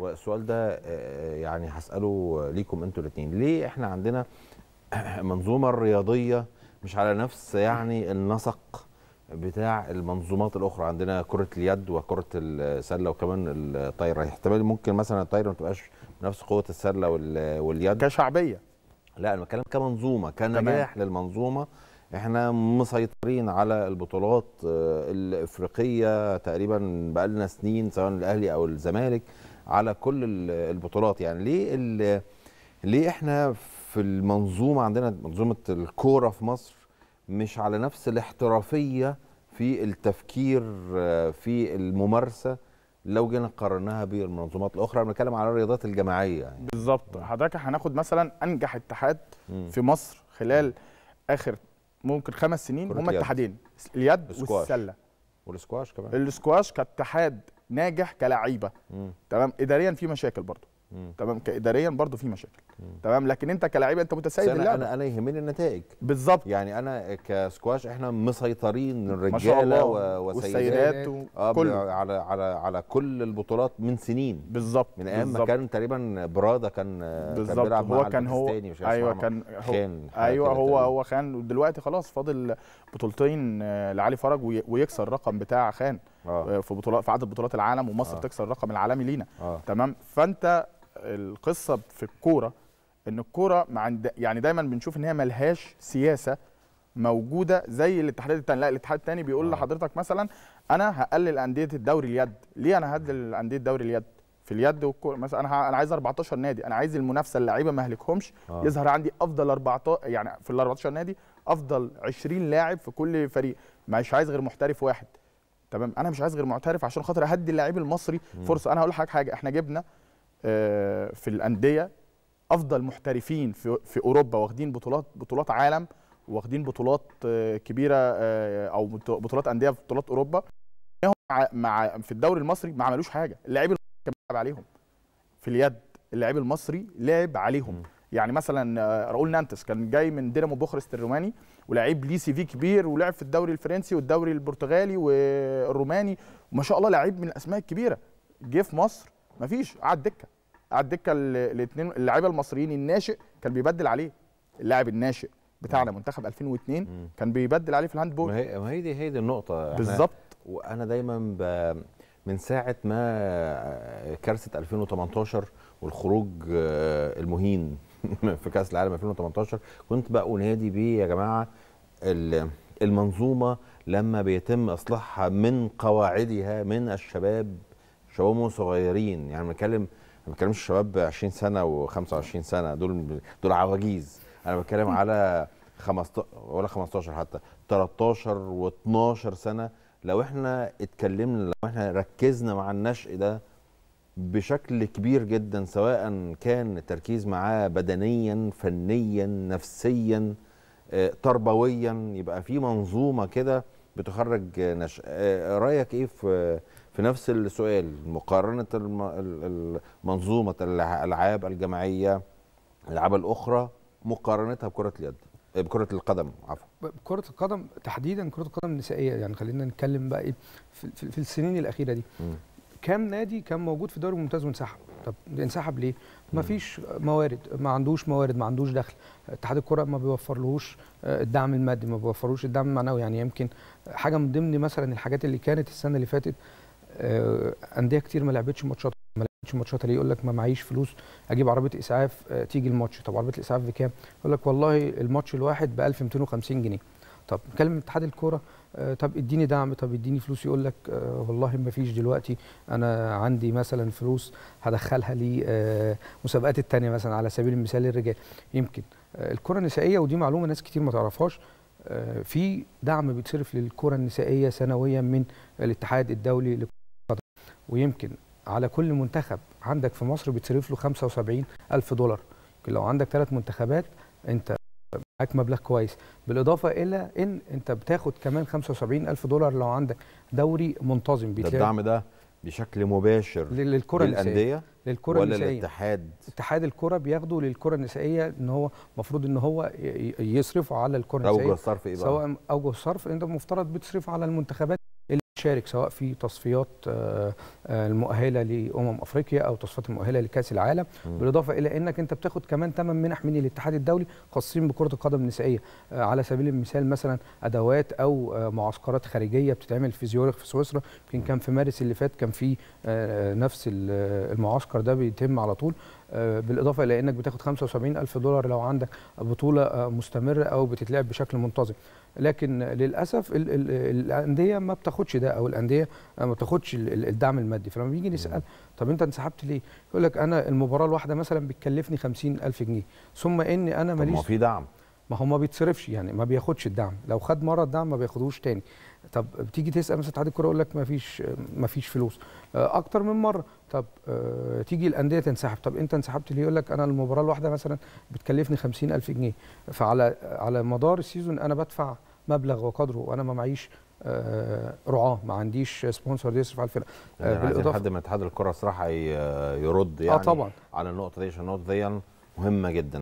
والسؤال ده آه، آه، يعني هساله ليكم انتوا الاثنين ليه احنا عندنا المنظومه الرياضيه مش على نفس يعني النسق بتاع المنظومات الاخرى عندنا كره اليد وكره السله وكمان الطايره احتمال ممكن مثلا الطايره ما تبقاش بنفس قوه السله واليد كشعبيه لا انا بتكلم كمنظومه كنجاح للمنظومه احنا مسيطرين على البطولات آه، الافريقيه تقريبا بقالنا سنين سواء الاهلي او الزمالك على كل البطولات يعني ليه ليه احنا في المنظومه عندنا منظومه الكوره في مصر مش على نفس الاحترافيه في التفكير آه، في الممارسه لو جينا قارناها بالمنظومات الاخرى بنتكلم على الرياضات الجماعيه يعني. بالظبط حضرتك هناخد مثلا انجح اتحاد م. في مصر خلال اخر ممكن خمس سنين هما اتحادين اليد والسله والسكواش كمان السكواش كاتحاد ناجح كلعيبه تمام اداريا في مشاكل برضه تمام كاداريا برضه في مشاكل تمام لكن انت كلعيبه انت متسيد اللعبه انا انا يهمني النتائج بالظبط يعني انا كسكواش احنا مسيطرين الرجاله والسيدات آه، على على على كل البطولات من سنين بالظبط من ايام ما كان تقريبا برادا كان كان بيلعب هو مع كان هو مش ايوه كان هو خان ايوه هو هو خان دلوقتي خلاص فاضل بطولتين آه، لعلي فرج ويكسر الرقم بتاع خان آه. في بطولات في عدد بطولات العالم ومصر آه. تكسر الرقم العالمي لينا آه. تمام فانت القصه في الكوره ان الكوره مع عند يعني دايما بنشوف ان هي ملهاش سياسه موجوده زي الاتحادات الثانيه لا الاتحاد الثاني بيقول آه. لحضرتك مثلا انا هقلل انديه الدوري اليد ليه انا هقلل انديه الدوري اليد في اليد والكوره مثلا انا انا عايز 14 نادي انا عايز المنافسه اللعيبه ما اهلكهمش آه. يظهر عندي افضل 14 يعني في ال 14 نادي افضل 20 لاعب في كل فريق مش عايز غير محترف واحد تمام انا مش عايز غير معترف عشان خاطر اهدي اللاعب المصري فرصه انا هقول لحضرتك حاجه احنا جبنا آه، في الانديه افضل محترفين في في اوروبا واخدين بطولات بطولات عالم واخدين بطولات آه، كبيره آه، او بطولات انديه في بطولات اوروبا مع, في الدوري المصري ما عملوش حاجه اللاعب المصري كان بيلعب عليهم في اليد اللاعب المصري لعب عليهم يعني مثلا آه، راؤول نانتس كان جاي من دينامو بوخرست الروماني ولاعيب ليه سي في كبير ولعب في الدوري الفرنسي والدوري البرتغالي والروماني وما شاء الله لعيب من الاسماء الكبيره جه في مصر ما فيش قعد دكه قعد دكه الاثنين اللعيبه المصريين الناشئ كان بيبدل عليه اللاعب الناشئ بتاعنا منتخب 2002 كان بيبدل عليه في الهاند بول ما هي ما هي دي هي دي النقطه بالظبط وانا دايما ب... من ساعه ما آه، كارثه 2018 والخروج آه، المهين في كاس العالم 2018 كنت بقول نادي بيه يا جماعه المنظومه لما بيتم اصلاحها من قواعدها من الشباب شباب صغيرين يعني بنتكلم ما بتكلمش شباب 20 سنه و25 سنه دول دول عواجيز انا بتكلم على 15 ولا 15 حتى 13 و12 سنه لو احنا اتكلمنا لو احنا ركزنا مع النشء ده بشكل كبير جدا سواء كان التركيز معاه بدنيا فنيا نفسيا آه، تربويا يبقى في منظومه كده بتخرج نش... آه، رايك ايه في في نفس السؤال مقارنه المنظومه الالعاب الجماعيه الالعاب الاخرى مقارنتها بكره اليد آه، بكرة القدم عفوا كرة القدم تحديدا كرة القدم النسائية يعني خلينا نتكلم بقى ايه في, في السنين الأخيرة دي م. كام نادي كان موجود في الدوري الممتاز وانسحب طب انسحب ليه ما فيش موارد ما عندوش موارد ما عندوش دخل اتحاد الكره ما بيوفرلهوش آه، الدعم المادي ما بيوفرلوش الدعم المعنوي يعني يمكن حاجه من ضمن مثلا الحاجات اللي كانت السنه اللي فاتت آه، انديه كتير ما لعبتش ماتشات ما لعبتش ماتشات ليه يقول لك ما معيش فلوس اجيب عربيه اسعاف آه، تيجي الماتش طب عربيه الاسعاف بكام يقول لك والله الماتش الواحد ب 1250 جنيه طب نتكلم اتحاد الكوره آه، طب اديني دعم طب اديني فلوس يقول لك آه، والله ما فيش دلوقتي انا عندي مثلا فلوس هدخلها لمسابقات آه، التانية مثلا على سبيل المثال الرجال يمكن الكره النسائيه ودي معلومه ناس كتير ما تعرفهاش في دعم بيتصرف للكره النسائيه سنويا من الاتحاد الدولي لكره القدم ويمكن على كل منتخب عندك في مصر بيتصرف له 75 ألف دولار لو عندك ثلاث منتخبات انت معاك مبلغ كويس بالاضافه الى ان انت بتاخد كمان 75 الف دولار لو عندك دوري منتظم ده الدعم ده بشكل مباشر للكره للانديه للكره ولا النسائيه الاتحاد اتحاد الكره بياخده للكره النسائيه ان هو المفروض ان هو يصرف على الكره النسائيه اوجه الصرف ايه بقى سواء اوجه الصرف انت المفترض بتصرف على المنتخبات تشارك سواء في تصفيات آه، آه، المؤهله لامم افريقيا او تصفيات المؤهله لكاس العالم م. بالاضافه الى انك انت بتاخد كمان 8 منح من الاتحاد الدولي خاصين بكره القدم النسائيه آه، على سبيل المثال مثلا ادوات او معسكرات خارجيه بتتعمل في زيورخ في سويسرا يمكن كان في مارس اللي فات كان في نفس المعسكر ده بيتم على طول آه، بالاضافه الى انك بتاخد 75000 دولار لو عندك بطوله آه، مستمره او بتتلعب بشكل منتظم لكن للاسف الانديه ما بتاخدش ده او الانديه آه، ما بتاخدش الدعم المادي فلما بيجي نسال طب انت انسحبت ليه يقول لك انا المباراه الواحده مثلا بتكلفني 50000 جنيه ثم ان انا ماليش ما في دعم ما هو ما بيتصرفش يعني ما بياخدش الدعم لو خد مره الدعم ما بياخدهوش تاني طب بتيجي تسال مثلا اتحاد الكوره يقول لك ما فيش ما فيش فلوس آه، اكتر من مره طب آه، تيجي الانديه تنسحب طب انت انسحبت ليه يقول لك انا المباراه الواحده مثلا بتكلفني 50000 جنيه فعلى على مدار السيزون انا بدفع مبلغ وقدره وانا ما معيش آه، رعاه ما عنديش سبونسر يصرف على الفرقه يعني بالاضافه حد من اتحاد الكره صراحه يرد يعني آه طبعا. على النقطه دي عشان النقطه دي مهمه جدا